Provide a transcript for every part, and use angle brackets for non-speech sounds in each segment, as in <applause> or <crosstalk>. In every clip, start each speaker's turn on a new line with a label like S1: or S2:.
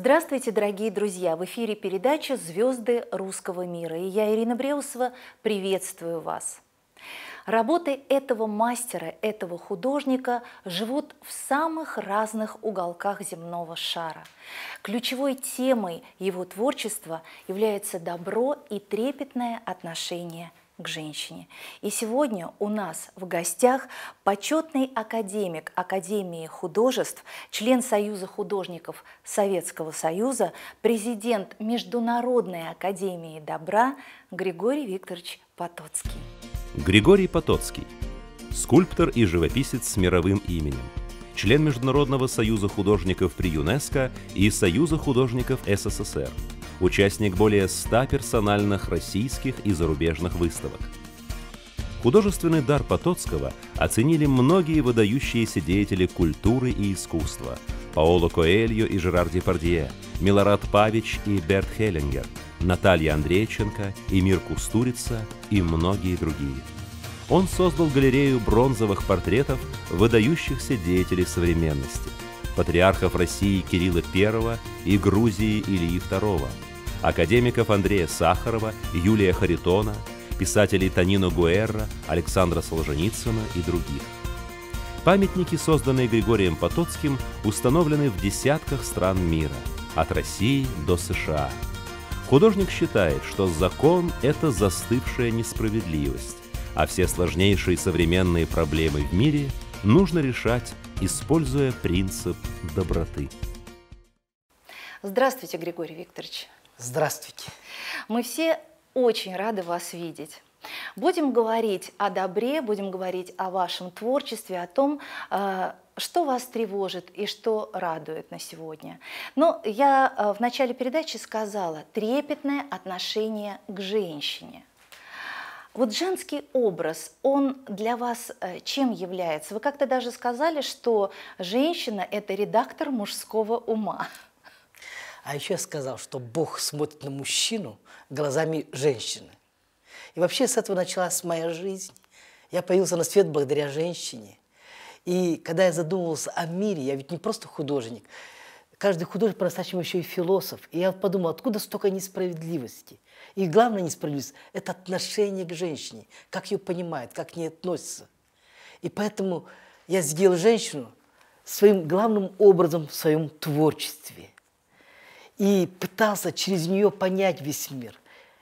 S1: Здравствуйте, дорогие друзья! В эфире передача «Звезды русского мира» и я, Ирина Бреусова, приветствую вас. Работы этого мастера, этого художника живут в самых разных уголках земного шара. Ключевой темой его творчества является добро и трепетное отношение к женщине. И сегодня у нас в гостях почетный академик Академии художеств, член Союза художников Советского Союза, президент Международной академии добра Григорий Викторович Потоцкий.
S2: Григорий Потоцкий – скульптор и живописец с мировым именем, член Международного союза художников при ЮНЕСКО и Союза художников СССР – участник более 100 персональных российских и зарубежных выставок. Художественный дар Потоцкого оценили многие выдающиеся деятели культуры и искусства – Паоло Коэльо и Жерар Депардье, Милорад Павич и Берт Хеллингер, Наталья Андрейченко, Эмир Кустурица и многие другие. Он создал галерею бронзовых портретов выдающихся деятелей современности – патриархов России Кирилла I и Грузии Ильи II – академиков Андрея Сахарова, Юлия Харитона, писателей Танина Гуэрра, Александра Солженицына и других. Памятники, созданные Григорием Потоцким, установлены в десятках стран мира, от России до США. Художник считает, что закон – это застывшая несправедливость, а все сложнейшие современные проблемы в мире нужно решать, используя принцип доброты.
S1: Здравствуйте, Григорий Викторович.
S2: Здравствуйте.
S1: Мы все очень рады вас видеть. Будем говорить о добре, будем говорить о вашем творчестве, о том, э, что вас тревожит и что радует на сегодня. Но я э, в начале передачи сказала трепетное отношение к женщине. Вот женский образ, он для вас э, чем является? Вы как-то даже сказали, что женщина – это редактор мужского ума.
S3: А еще я сказал, что Бог смотрит на мужчину глазами женщины. И вообще с этого началась моя жизнь. Я появился на свет благодаря женщине. И когда я задумывался о мире, я ведь не просто художник, каждый художник по-настоящему еще и философ. И я подумал, откуда столько несправедливости? И главная несправедливость – это отношение к женщине, как ее понимают, как к ней относятся. И поэтому я сделал женщину своим главным образом в своем творчестве – и пытался через нее понять весь мир.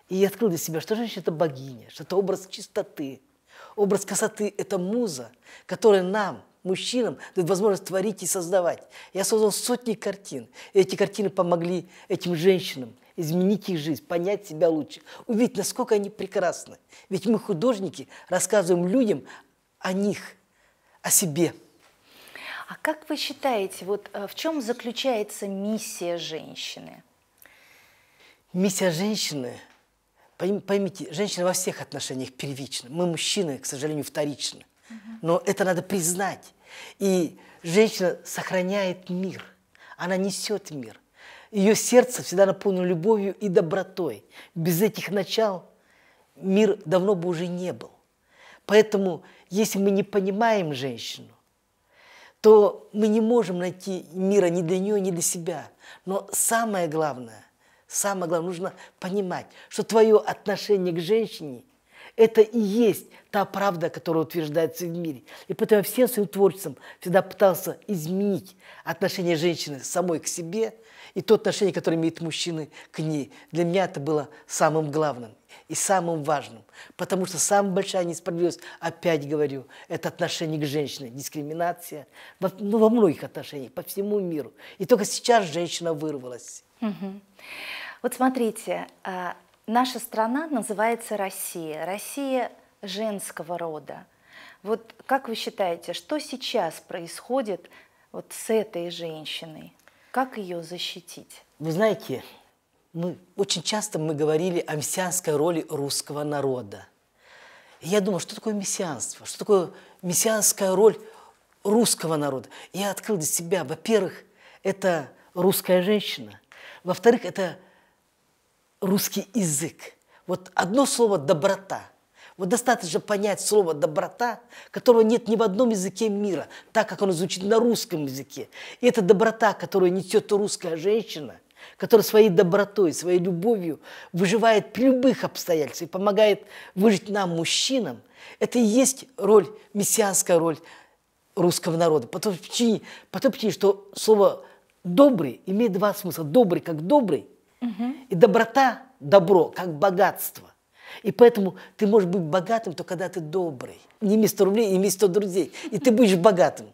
S3: И я открыл для себя, что женщина – это богиня, что это образ чистоты, образ красоты – это муза, которая нам, мужчинам, дает возможность творить и создавать. Я создал сотни картин, и эти картины помогли этим женщинам изменить их жизнь, понять себя лучше, увидеть, насколько они прекрасны. Ведь мы, художники, рассказываем людям о них, о себе – а как вы считаете, вот
S1: э, в чем заключается миссия женщины?
S3: Миссия женщины, поймите, женщина во всех отношениях первична. Мы мужчины, к сожалению, вторичны. Угу. Но это надо признать. И женщина сохраняет мир, она несет мир. Ее сердце всегда наполнено любовью и добротой. Без этих начал мир давно бы уже не был. Поэтому, если мы не понимаем женщину, то мы не можем найти мира ни для нее, ни для себя. Но самое главное, самое главное, нужно понимать, что твое отношение к женщине – это и есть та правда, которая утверждается в мире. И поэтому всем своим творчеством всегда пытался изменить отношение женщины самой к себе и то отношение, которое имеет мужчины к ней. Для меня это было самым главным и самым важным, потому что самая большая несправедливость, опять говорю, это отношение к женщине, дискриминация, во, ну, во многих отношениях, по всему миру. И только сейчас женщина вырвалась. Угу.
S1: Вот смотрите, а, наша страна называется Россия, Россия женского рода. Вот как вы считаете, что сейчас происходит вот с этой женщиной? Как ее защитить?
S3: Вы знаете, мы, очень часто мы говорили о мессианской роли русского народа. И я думал, что такое мессианство, что такое мессианская роль русского народа. И я открыл для себя, во-первых, это русская женщина, во-вторых, это русский язык. Вот одно слово «доброта». Вот достаточно понять слово «доброта», которого нет ни в одном языке мира, так как оно звучит на русском языке. И эта доброта, которую несет русская женщина – который своей добротой, своей любовью выживает при любых обстоятельствах и помогает выжить нам, мужчинам, это и есть роль, мессианская роль русского народа. По той причине, по той причине что слово «добрый» имеет два смысла. Добрый как добрый, угу. и доброта, добро, как богатство. И поэтому ты можешь быть богатым, только когда ты добрый. Не имей 100 рублей, не имей 100 друзей. И ты будешь богатым.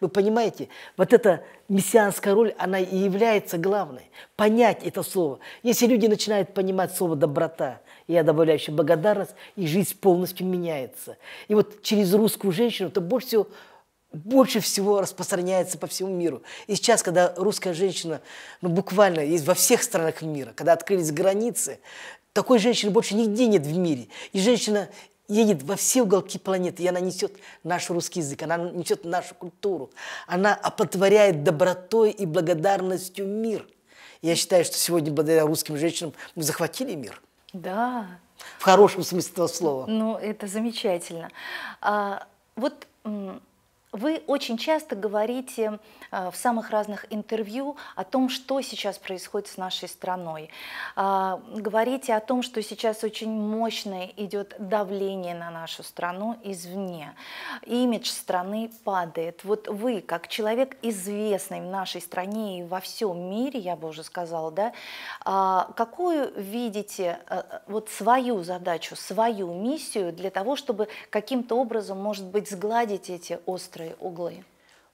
S3: Вы понимаете, вот эта мессианская роль, она и является главной. Понять это слово. Если люди начинают понимать слово «доброта», я добавляю еще благодарность, и жизнь полностью меняется. И вот через русскую женщину это больше всего больше всего распространяется по всему миру. И сейчас, когда русская женщина, ну буквально есть во всех странах мира, когда открылись границы, такой женщины больше нигде нет в мире. И женщина едет во все уголки планеты, и она несет наш русский язык, она несет нашу культуру, она опотворяет добротой и благодарностью мир. Я считаю, что сегодня благодаря русским женщинам мы захватили мир. Да. В хорошем смысле этого слова.
S1: Ну, это замечательно. А, вот вы очень часто говорите э, в самых разных интервью о том, что сейчас происходит с нашей страной. А, говорите о том, что сейчас очень мощное идет давление на нашу страну извне. Имидж страны падает. Вот вы, как человек известный в нашей стране и во всем мире, я бы уже сказала, да, а, какую видите э, вот свою задачу, свою миссию для того, чтобы каким-то образом, может быть, сгладить эти острые
S3: острые углы?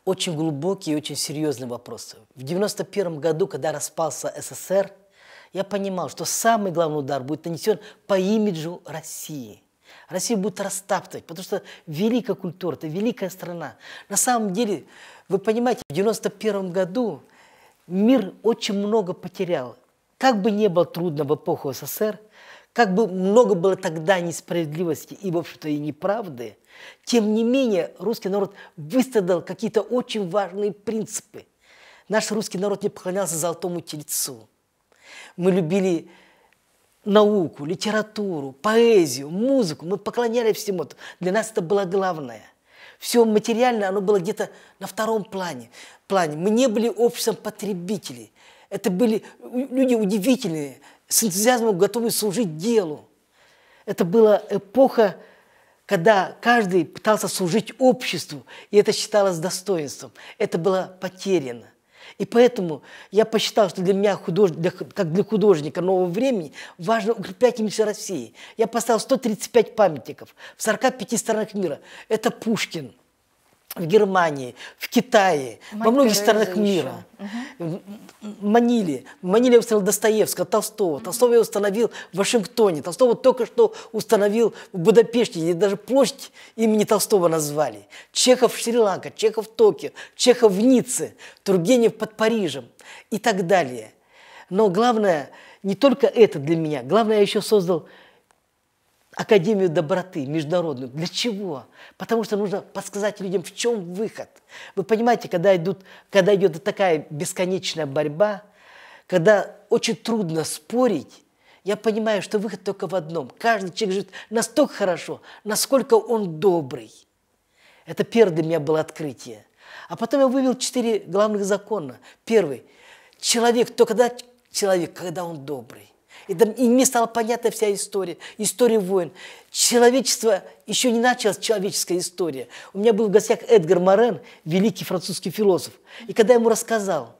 S3: Очень глубокий и очень серьезный вопрос. В 1991 году, когда распался СССР, я понимал, что самый главный удар будет нанесен по имиджу России. Россия будет растаптывать, потому что великая культура, это великая страна. На самом деле, вы понимаете, в 1991 году мир очень много потерял. Как бы не было трудно в эпоху СССР, как бы много было тогда несправедливости и, в общем-то, и неправды, тем не менее русский народ выстрадал какие-то очень важные принципы. Наш русский народ не поклонялся золотому тельцу. Мы любили науку, литературу, поэзию, музыку. Мы поклонялись всему. Для нас это было главное. Все материальное, оно было где-то на втором плане. плане. Мы не были обществом потребителей. Это были люди удивительные, с энтузиазмом готовы служить делу. Это была эпоха, когда каждый пытался служить обществу, и это считалось достоинством. Это было потеряно. И поэтому я посчитал, что для меня, худож... для... как для художника нового времени, важно укреплять имидж России. Я поставил 135 памятников в 45 странах мира. Это Пушкин – в Германии, в Китае, Мать во многих странах мира. Угу. Манили. Манили установил Достоевского, Толстого. Угу. Толстого я установил в Вашингтоне. Толстого только что установил в Будапеште. И даже площадь имени Толстого назвали. Чехов в шри ланке Чехов в Токио, Чехов в Ницце, Тургенев под Парижем и так далее. Но главное, не только это для меня. Главное, я еще создал Академию доброты международную. Для чего? Потому что нужно подсказать людям, в чем выход. Вы понимаете, когда, идут, когда идет такая бесконечная борьба, когда очень трудно спорить, я понимаю, что выход только в одном. Каждый человек живет настолько хорошо, насколько он добрый. Это первое для меня было открытие. А потом я вывел четыре главных закона. Первый. Человек, то когда человек, когда он добрый. И, и мне стала понятна вся история, история войн. Человечество, еще не началась человеческая история. У меня был в гостях Эдгар Морен, великий французский философ. И когда я ему рассказал –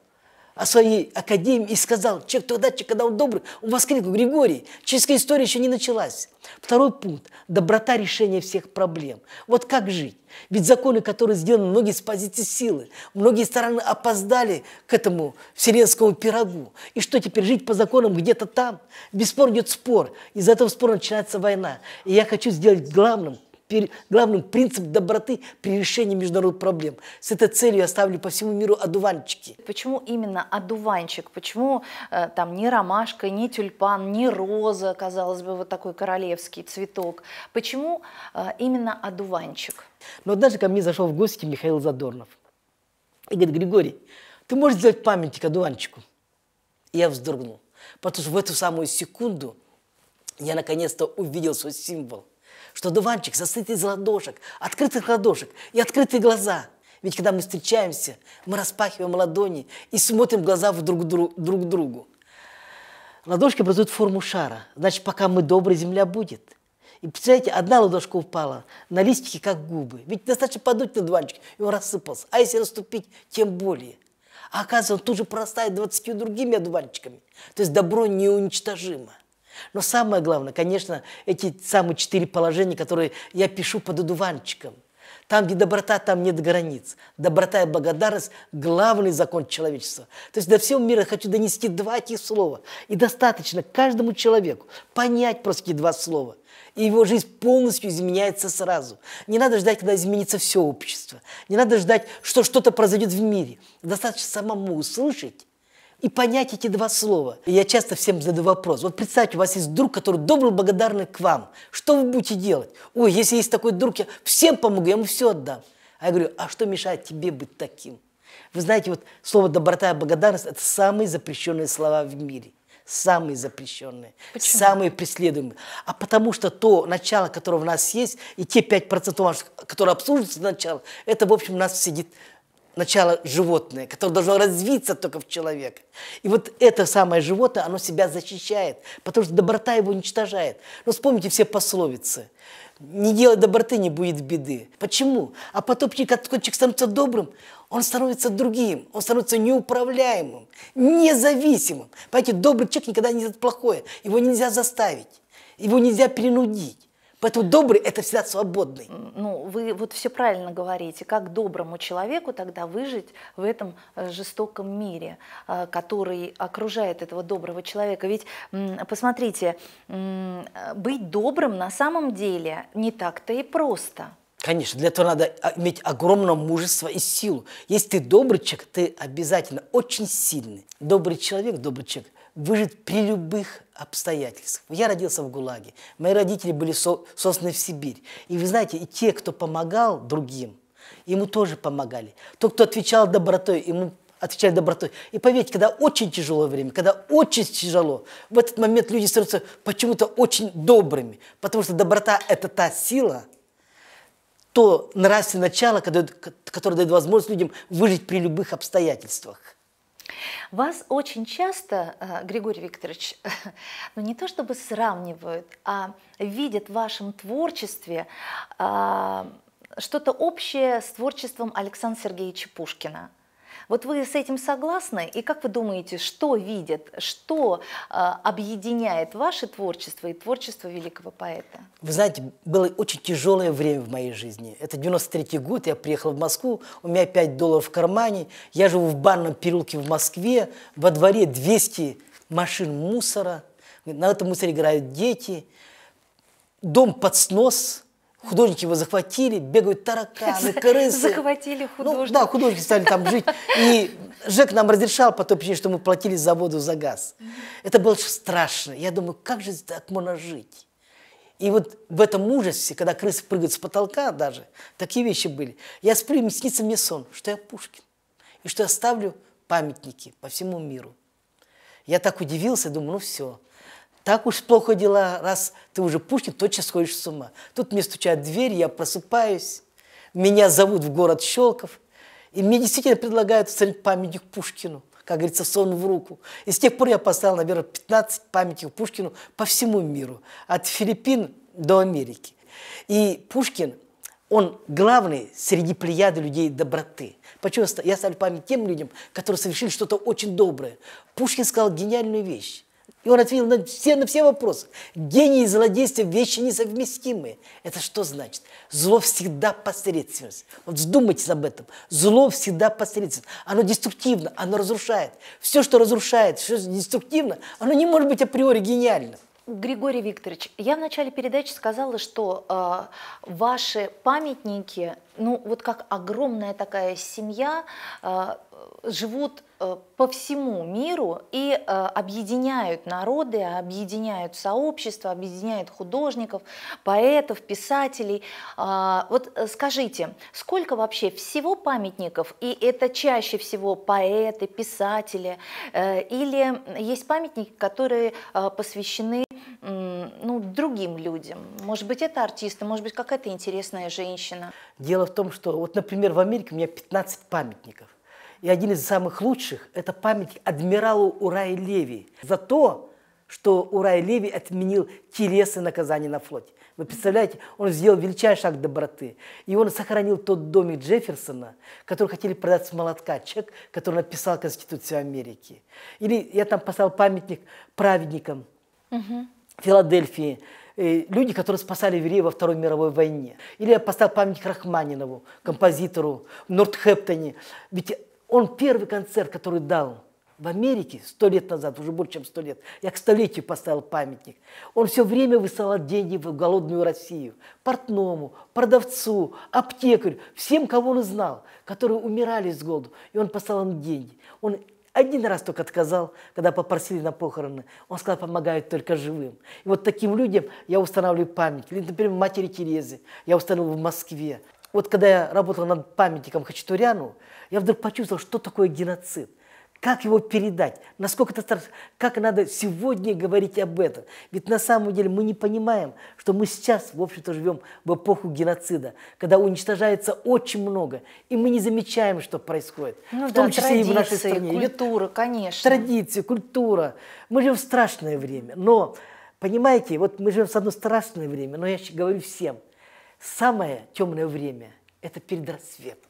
S3: о своей академии и сказал, человек тогда, человек, когда он добрый, он воскликнул, Григорий, чешская история еще не началась. Второй пункт – доброта решения всех проблем. Вот как жить? Ведь законы, которые сделаны, многие с позиции силы, многие стороны опоздали к этому вселенскому пирогу. И что теперь, жить по законам где-то там? Бесспор идет спор, из-за этого спора начинается война. И я хочу сделать главным – главным принцип доброты при решении международных проблем. С этой целью я ставлю по всему миру одуванчики.
S1: Почему именно одуванчик? Почему э, там не ромашка, не тюльпан, не роза, казалось бы, вот такой королевский цветок? Почему э, именно одуванчик?
S3: Но ну, однажды ко мне зашел в гости Михаил Задорнов. И говорит, Григорий, ты можешь сделать памятник одуванчику? я вздрогнул, потому что в эту самую секунду я наконец-то увидел свой символ что дуванчик состоит из ладошек, открытых ладошек и открытые глаза. Ведь когда мы встречаемся, мы распахиваем ладони и смотрим глаза в друг, друг, друг другу. Ладошки образуют форму шара. Значит, пока мы добры, земля будет. И представляете, одна ладошка упала на листики, как губы. Ведь достаточно подуть на дуванчик, и он рассыпался. А если наступить, тем более. А оказывается, он тут же простает 20 другими одуванчиками. То есть добро неуничтожимо. Но самое главное, конечно, эти самые четыре положения, которые я пишу под одуванчиком. Там, где доброта, там нет границ. Доброта и благодарность – главный закон человечества. То есть до всего мира хочу донести два эти слова. И достаточно каждому человеку понять просто эти два слова и его жизнь полностью изменяется сразу. Не надо ждать, когда изменится все общество. Не надо ждать, что что-то произойдет в мире. Достаточно самому услышать и понять эти два слова. И я часто всем задаю вопрос. Вот представьте, у вас есть друг, который добрый, благодарный к вам. Что вы будете делать? Ой, если есть такой друг, я всем помогу, я ему все отдам. А я говорю, а что мешает тебе быть таким? Вы знаете, вот слово доброта и благодарность – это самые запрещенные слова в мире. Самые запрещенные, Почему? самые преследуемые. А потому что то начало, которое в нас есть, и те 5%, которые обслуживаются начало, это, в общем, у нас сидит начало животное, которое должно развиться только в человека. И вот это самое животное, оно себя защищает, потому что доброта его уничтожает. Но вспомните все пословицы. Не делай доброты, не будет беды. Почему? А потопчик, откотчик становится добрым, он становится другим, он становится неуправляемым, независимым. Понимаете, добрый человек никогда не делает плохое, его нельзя заставить, его нельзя принудить. Поэтому добрый – это всегда свободный.
S1: Ну, вы вот все правильно говорите. Как доброму человеку тогда выжить в этом э, жестоком мире, э, который окружает этого доброго человека? Ведь, посмотрите, э, быть добрым на самом деле не так-то и просто.
S3: Конечно, для этого надо а, иметь огромное мужество и силу. Если ты добрый человек, ты обязательно очень сильный. Добрый человек, добрый человек – выжить при любых обстоятельствах. Я родился в ГУЛАГе, мои родители были со сосланы в Сибирь. И вы знаете, и те, кто помогал другим, ему тоже помогали. Тот, кто отвечал добротой, ему отвечали добротой. И поверьте, когда очень тяжелое время, когда очень тяжело, в этот момент люди становятся почему-то очень добрыми, потому что доброта – это та сила, то нравственное начало, которое дает возможность людям выжить при любых обстоятельствах.
S1: Вас очень часто, э, Григорий Викторович, <laughs> ну не то чтобы сравнивают, а видят в вашем творчестве а, что-то общее с творчеством Александра Сергеевича Пушкина. Вот вы с этим согласны? И как вы думаете, что видят, что э, объединяет ваше творчество и творчество великого поэта?
S3: Вы знаете, было очень тяжелое время в моей жизни. Это 93 год, я приехал в Москву, у меня 5 долларов в кармане, я живу в банном переулке в Москве, во дворе 200 машин мусора, на этом мусоре играют дети, дом под снос – Художники его захватили, бегают тараканы, <laughs> крысы. Захватили ну, художника. Ну, да, художники стали там жить. И Жек нам разрешал по той причине, что мы платили за воду, за газ. Это было страшно. Я думаю, как же так можно жить? И вот в этом ужасе, когда крысы прыгают с потолка даже, такие вещи были. Я сплю, и снится мне сон, что я Пушкин. И что я ставлю памятники по всему миру. Я так удивился, думаю, ну все, так уж плохо дела, раз ты уже Пушкин, тотчас сходишь с ума. Тут мне стучат в дверь, я просыпаюсь, меня зовут в город Щелков, и мне действительно предлагают устроить памятник Пушкину, как говорится, сон в руку. И с тех пор я поставил, наверное, 15 памятников Пушкину по всему миру, от Филиппин до Америки. И Пушкин, он главный среди плеяды людей доброты. Почему я ставлю память тем людям, которые совершили что-то очень доброе. Пушкин сказал гениальную вещь. И он ответил на все, на все вопросы. Гений и злодейство – вещи несовместимые. Это что значит? Зло всегда посредственность. Вот вздумайтесь об этом. Зло всегда посредственность. Оно деструктивно, оно разрушает. Все, что разрушает, все, деструктивно, оно не может быть априори гениальным. Григорий
S1: Викторович, я в начале передачи сказала, что э, ваши памятники, ну вот как огромная такая семья, э, живут Э, по всему миру и э, объединяют народы, объединяют сообщества, объединяют художников, поэтов, писателей. А, вот э, скажите, сколько вообще всего памятников, и это чаще всего поэты, писатели, или есть памятники, которые посвящены ну, другим людям? Может быть, это артисты, может быть, какая-то интересная женщина?
S3: Дело в том, что вот, например, в Америке у меня 15 памятников – и один из самых лучших – это память адмиралу Урай Леви за то, что Урай Леви отменил телесное наказания на флоте. Вы представляете, он сделал величайший шаг доброты. И он сохранил тот домик Джефферсона, который хотели продать с молотка, человек, который написал Конституцию Америки. Или я там поставил памятник праведникам угу. Филадельфии, э, люди, которые спасали евреев во Второй мировой войне. Или я поставил памятник Рахманинову, композитору в Нортхэптоне. Ведь он первый концерт, который дал в Америке сто лет назад, уже больше, чем сто лет, я к столетию поставил памятник. Он все время высылал деньги в голодную Россию. Портному, продавцу, аптекарю, всем, кого он знал, которые умирали с голоду. И он послал им деньги. Он один раз только отказал, когда попросили на похороны. Он сказал, помогают только живым. И вот таким людям я устанавливаю память. Или, например, матери Терезы я установил в Москве. Вот когда я работал над памятником Хачатуряну, я вдруг почувствовал, что такое геноцид. Как его передать? Насколько это страшно? Как надо сегодня говорить об этом? Ведь на самом деле мы не понимаем, что мы сейчас, в общем-то, живем в эпоху геноцида, когда уничтожается очень много, и мы не замечаем, что происходит. Ну, в том числе и в нашей стране. культура, конечно. Традиции, культура. Мы живем в страшное время. Но, понимаете, вот мы живем в одно страшное время, но я говорю всем – самое темное время – это перед рассветом.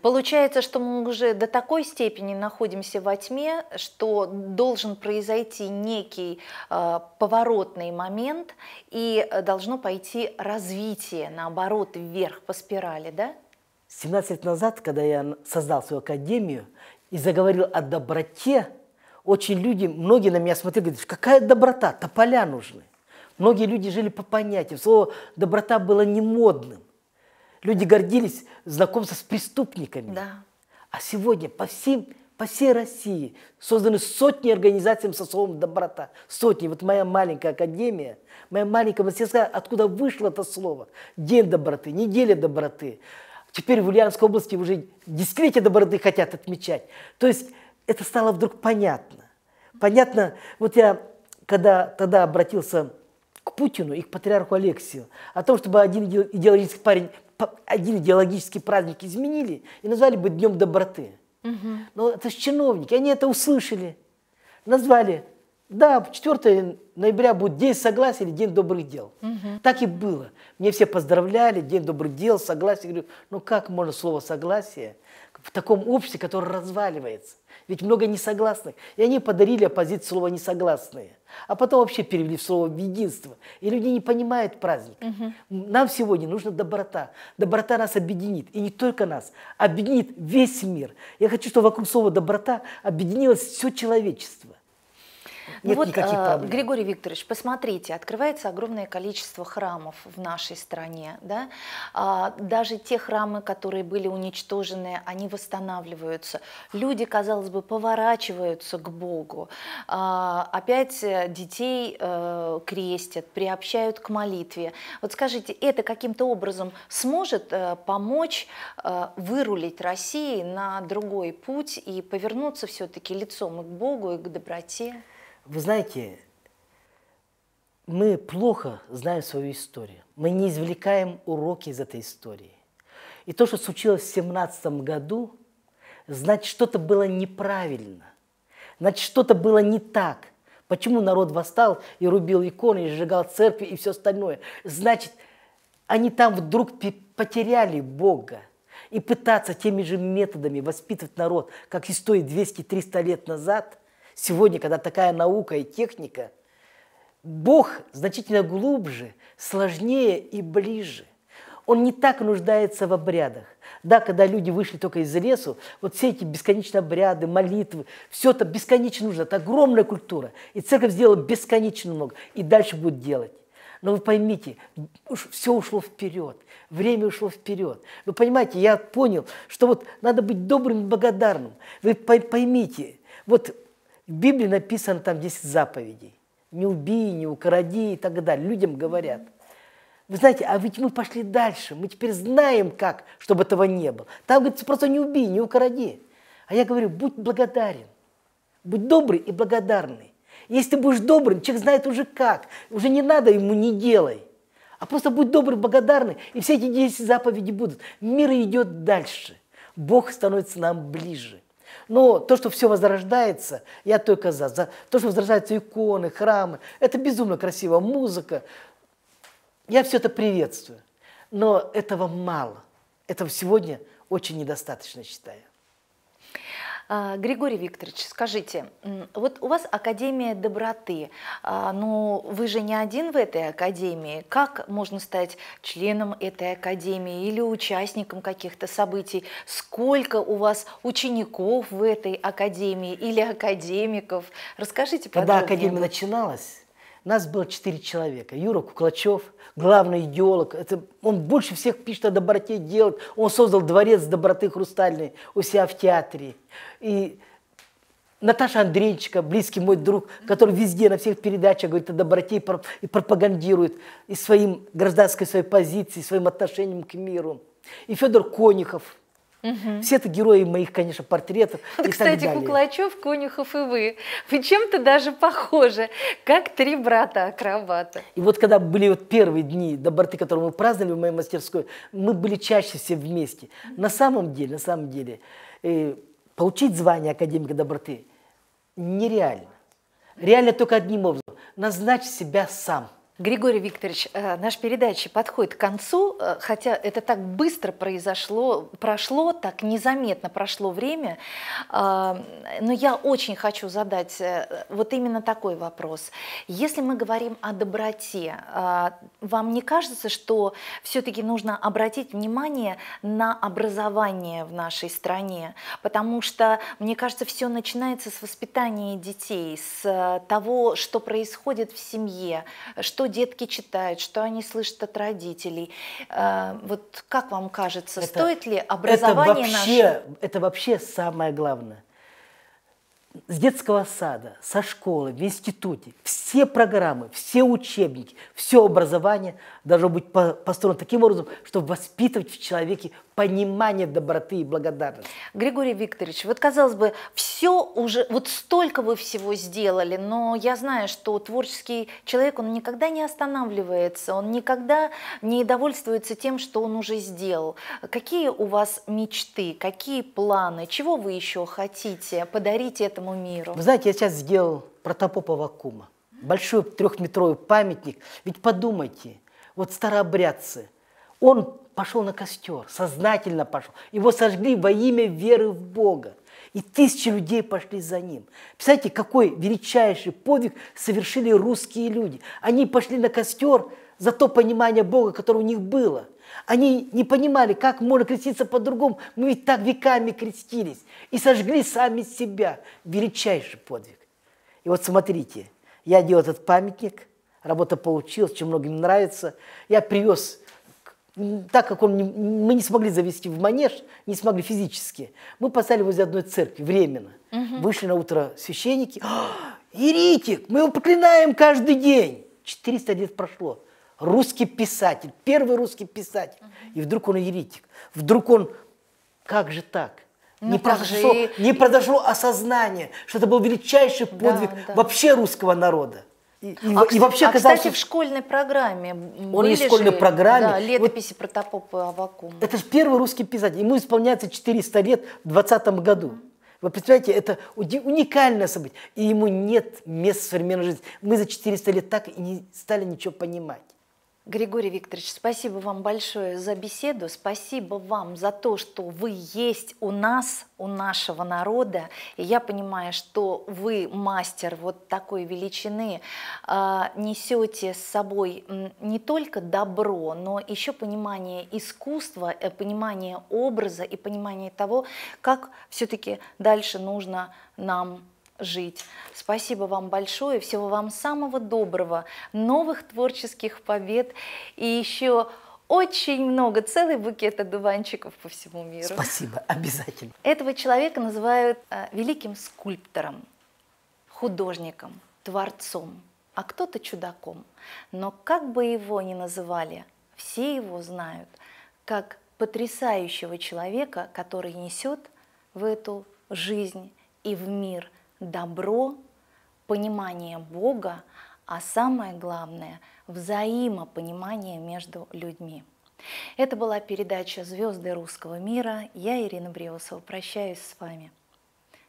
S1: Получается, что мы уже до такой степени находимся во тьме, что должен произойти некий э, поворотный момент, и должно пойти развитие, наоборот, вверх по спирали, да?
S3: 17 лет назад, когда я создал свою академию и заговорил о доброте, очень люди, многие на меня смотрели, говорят, какая доброта, тополя нужны. Многие люди жили по понятиям. Слово «доброта» было не модным. Люди гордились знакомством с преступниками. Да. А сегодня по, всем, по всей России созданы сотни организаций со словом «доброта». Сотни. Вот моя маленькая академия, моя маленькая мастерская, откуда вышло это слово? День доброты, неделя доброты. Теперь в Ульяновской области уже десятилетия доброты хотят отмечать. То есть это стало вдруг понятно. Понятно, вот я когда тогда обратился Путину и к патриарху Алексию о том, чтобы один идеологический парень, один идеологический праздник изменили и назвали бы Днем Доброты. Угу. Ну, Но это же чиновники, они это услышали, назвали. Да, 4 ноября будет День согласия или День добрых дел. Угу. Так и было. Мне все поздравляли, День добрых дел, согласие. Я говорю, ну как можно слово согласие в таком обществе, которое разваливается. Ведь много несогласных. И они подарили оппозиции слово «несогласные». А потом вообще перевели в слово «единство». И люди не понимают праздник. Угу. Нам сегодня нужна доброта. Доброта нас объединит. И не только нас. Объединит весь мир. Я хочу, чтобы вокруг слова «доброта» объединилось все человечество нет вот, никаких э, проблем.
S1: Григорий Викторович, посмотрите, открывается огромное количество храмов в нашей стране. Да? А, даже те храмы, которые были уничтожены, они восстанавливаются. Люди, казалось бы, поворачиваются к Богу. А, опять детей э, крестят, приобщают к молитве. Вот скажите, это каким-то образом сможет э, помочь вырулить России на другой путь и повернуться
S3: все-таки лицом и к Богу, и к доброте? Вы знаете, мы плохо знаем свою историю. Мы не извлекаем уроки из этой истории. И то, что случилось в 17 году, значит, что-то было неправильно. Значит, что-то было не так. Почему народ восстал и рубил иконы, и сжигал церкви и все остальное? Значит, они там вдруг потеряли Бога. И пытаться теми же методами воспитывать народ, как и стоит 200-300 лет назад – Сегодня, когда такая наука и техника, Бог значительно глубже, сложнее и ближе. Он не так нуждается в обрядах. Да, когда люди вышли только из лесу, вот все эти бесконечные обряды, молитвы, все это бесконечно нужно. Это огромная культура. И церковь сделала бесконечно много. И дальше будет делать. Но вы поймите, все ушло вперед, время ушло вперед. Вы понимаете, я понял, что вот надо быть добрым и благодарным. Вы поймите, вот в Библии написано там 10 заповедей. Не убей, не укради и так далее. Людям говорят. Вы знаете, а ведь мы пошли дальше. Мы теперь знаем, как, чтобы этого не было. Там говорится, просто не убей, не укради. А я говорю, будь благодарен. Будь добрый и благодарный. Если ты будешь добрым, человек знает уже как. Уже не надо ему не делай. А просто будь добрым, благодарный, и все эти 10 заповедей будут. Мир идет дальше. Бог становится нам ближе. Но то, что все возрождается, я только за. за то, что возрождаются иконы, храмы, это безумно красиво, музыка. Я все это приветствую. Но этого мало. Этого сегодня очень недостаточно считаю.
S1: А, Григорий Викторович, скажите, вот у вас Академия доброты, а, но ну, вы же не один в этой Академии. Как можно стать членом этой Академии или участником каких-то событий? Сколько у вас учеников в этой Академии или академиков? Расскажите, подробнее. Когда Академия
S3: начиналась, нас было четыре человека. Юра Куклачев, главный идеолог. Это, он больше всех пишет о доброте делать. Он создал дворец доброты хрустальной у себя в театре. И Наташа Андрейчика, близкий мой друг, который везде на всех передачах говорит о доброте и пропагандирует и своим гражданской своей позиции, своим отношением к миру. И Федор Конихов – Угу. Все это герои моих, конечно, портретов. Вот, и кстати, так далее. Куклачев,
S1: Конюхов и вы. Вы чем-то даже похожи, как три брата-акробата.
S3: И вот когда были вот первые дни доброты, которые мы праздновали в моей мастерской, мы были чаще все вместе. На самом деле, на самом деле, э, получить звание академика доброты нереально. Реально только одним образом. Назначь себя сам. Григорий Викторович, э, наша передача подходит к концу, э, хотя это так быстро
S1: произошло, прошло, так незаметно прошло время, а, но я очень хочу задать э, вот именно такой вопрос. Если мы говорим о доброте, а, вам не кажется, что все-таки нужно обратить внимание на образование в нашей стране? Потому что, мне кажется, все начинается с воспитания детей, с того, что происходит в семье, что детки читают, что они слышат от родителей. А, вот как вам кажется,
S3: это, стоит ли образование это вообще, наше? Это вообще самое главное с детского сада, со школы, в институте, все программы, все учебники, все образование должно быть построено таким образом, чтобы воспитывать в человеке понимание доброты и благодарности. Григорий Викторович, вот казалось бы, все
S1: уже, вот столько вы всего сделали, но я знаю, что творческий человек, он никогда не останавливается, он никогда не довольствуется тем, что он уже сделал. Какие у вас мечты, какие планы, чего вы еще хотите подарить этому этому миру. Вы знаете,
S3: я сейчас сделал протопопа вакуума, Большой трехметровый памятник. Ведь подумайте, вот старообрядцы, он пошел на костер, сознательно пошел. Его сожгли во имя веры в Бога. И тысячи людей пошли за ним. Представляете, какой величайший подвиг совершили русские люди. Они пошли на костер за то понимание Бога, которое у них было – они не понимали, как можно креститься по-другому. Мы ведь так веками крестились и сожгли сами себя. Величайший подвиг. И вот смотрите, я делал этот памятник, работа получилась, чем многим нравится. Я привез так как он не, мы не смогли завести в манеж, не смогли физически, мы поставили возле одной церкви временно. Угу. Вышли на утро священники. "Иритик, «А, мы его проклинаем каждый день. 400 лет прошло русский писатель, первый русский писатель. И вдруг он еретик. Вдруг он, как же так? Ну, не, произошло, и... не произошло осознание, что это был величайший подвиг да, да. вообще русского народа. И, а, и, и вообще, а кстати, в
S1: школьной программе он были в школьной же, программе. Да,
S3: летописи вот, Протопопа Авакума. Это же первый русский писатель. Ему исполняется 400 лет в 2020 году. Вы представляете, это уникальное событие. И ему нет места в современной жизни. Мы за 400 лет так и не стали ничего понимать.
S1: Григорий Викторович, спасибо вам большое за беседу, спасибо вам за то, что вы есть у нас, у нашего народа. И я понимаю, что вы мастер вот такой величины, а, несете с собой не только добро, но еще понимание искусства, э, понимание образа и понимание того, как все-таки дальше нужно нам жить. Спасибо вам большое, всего вам самого доброго, новых творческих побед и еще очень много, целый букет одуванчиков по всему миру. Спасибо, обязательно. Этого человека называют э, великим скульптором, художником, творцом, а кто-то чудаком. Но как бы его ни называли, все его знают как потрясающего человека, который несет в эту жизнь и в мир – добро, понимание Бога, а самое главное – взаимопонимание между людьми. Это была передача «Звезды русского мира». Я, Ирина Бреусова, прощаюсь с вами.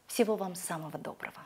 S1: Всего вам самого доброго.